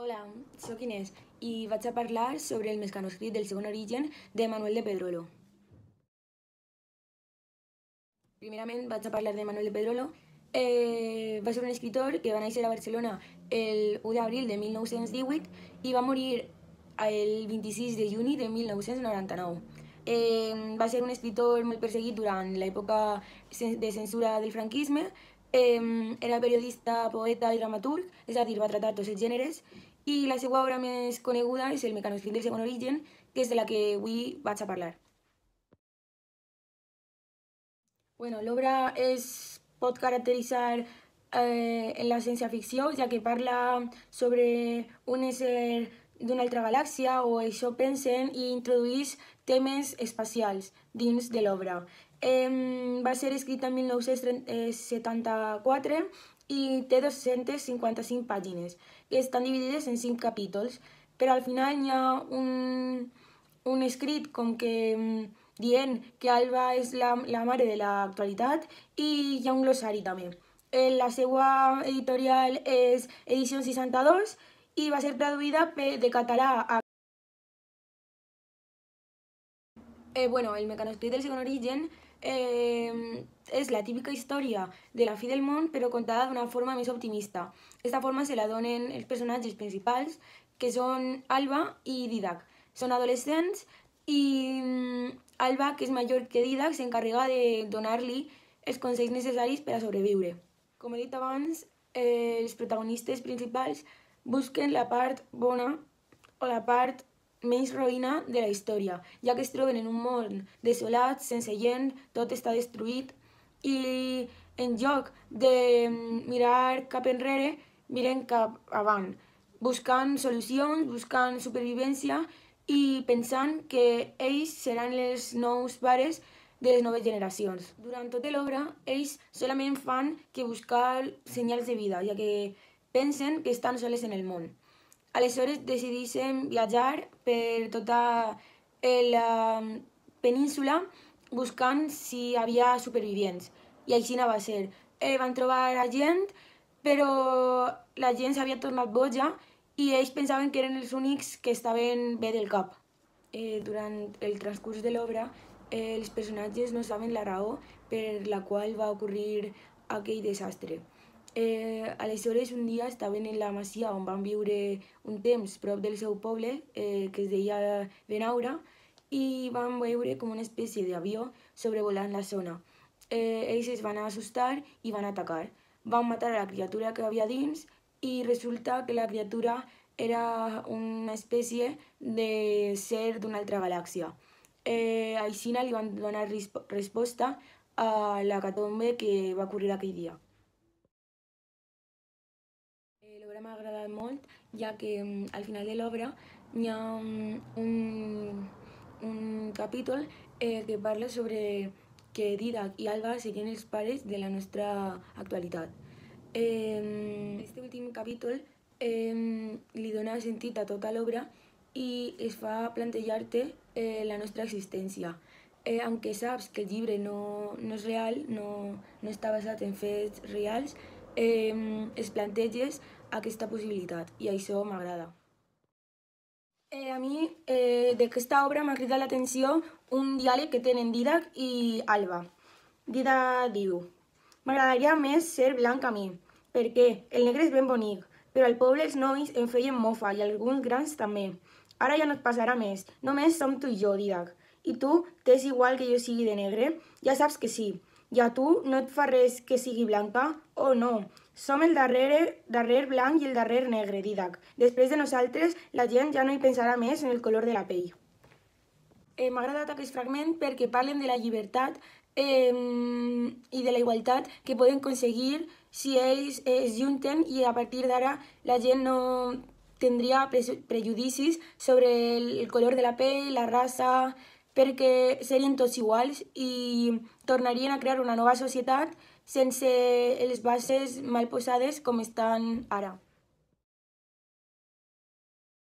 Hola, sóc Inés i vaig a parlar sobre el mecanoscrit del segon origen de Manuel de Pedrolo. Primerament vaig a parlar de Manuel de Pedrolo. Eh, va ser un escritor que va néixer a Barcelona el 1 d'abril de 1918 i va morir el 26 de juny de 1999. Eh, va ser un escritor molt perseguit durant l'època de censura del franquisme. Eh, era periodista, poeta i dramaturg, és a dir, va tratar tots els gèneres i la seva obra més coneguda és el mecanoscrit del segon origen, que és de la que avui vaig a parlar. Bueno, l'obra es pot caracteritzar eh, en la ciència-ficció, ja que parla sobre un ésser d'una altra galàxia o això pensen i introduïs temes espacials dins de l'obra. Eh, va ser escrita en 1974 y tiene 255 páginas, que están divididas en 5 capítulos. Pero al final hi un, un script que dient mm, que Alba es la, la de la actualidad y ya un glossari también. Eh, la segua editorial es edición 62 y va a ser traducida de català a... Eh, bueno, el mecanoscrit del segon origen Eh, és la típica història de la fi del món, però contada d'una forma més optimista. Aquesta forma se la donen els personatges principals, que són Alba i Didac. Són adolescents i mm, Alba, que és major que Didac, s'encarrega de donar-li els consells necessaris per a sobreviure. Com he dit abans, eh, els protagonistes principals busquen la part bona o la part més roïna de la història, ja que es troben en un món desolat, sense gent, tot està destruït i en lloc de mm, mirar cap enrere, miren cap avant, buscant solucions, buscant supervivència i pensant que ells seran els nous pares de les noves generacions. Durant tota l'obra, ells solament fan que buscar senyals de vida, ja que pensen que estan soles en el món. Aleshores decidíssim viatjar per tota la um, península buscant si hi havia supervivents. I així va ser. Eh, van trobar la gent, però la gent s'havia tornat boja i ells pensaven que eren els únics que estaven bé del cap. Eh, durant el transcurs de l'obra, eh, els personatges no saben la raó per la qual va ocorrir aquell desastre. Eh, aleshores, un dia estaven en la masia on van viure un temps prop del seu poble, eh, que es deia Benaura, i van veure com una espècie d'avió sobrevolant la zona. Eh, ells es van assustar i van atacar. Van matar a la criatura que havia dins i resulta que la criatura era una espècie de ser d'una altra galàxia. Eh, Aixina li van donar resposta a la catombe que va ocorrir aquell dia obra m'ha agradat molt, ja que mm, al final de l'obra hi ha mm, un, un capítol eh, que parla sobre que Didac i Alba serien els pares de la nostra actualitat. Eh, este últim capítol eh, li dona sentit a tota l'obra i es fa plantejar-te eh, la nostra existència. Eh, aunque saps que el llibre no, no és real, no, no està basat en fets reals, eh, es planteges aquesta possibilitat i això m'agrada. Eh, a mi eh, d'aquesta obra m'ha cridat l'atenció un diàleg que tenen Didac i Alba. Dida diu, m'agradaria més ser blanc a mi, perquè el negre és ben bonic, però al poble els nois en feien mofa i alguns grans també. Ara ja no et passarà més, només som tu i jo, Didac. I tu t'és igual que jo sigui de negre? Ja saps que sí. I a tu no et fa res que sigui blanca? Oh no, som el darrer, darrer blanc i el darrer negre, Didac. Després de nosaltres, la gent ja no hi pensarà més en el color de la pell. Eh, M'ha agradat aquest fragment perquè parlen de la llibertat eh, i de la igualtat que poden aconseguir si ells eh, es junten i a partir d'ara la gent no tindria prejudicis sobre el color de la pell, la raça, perquè serien tots iguals i tornarien a crear una nova societat sense les bases mal posades com estan ara.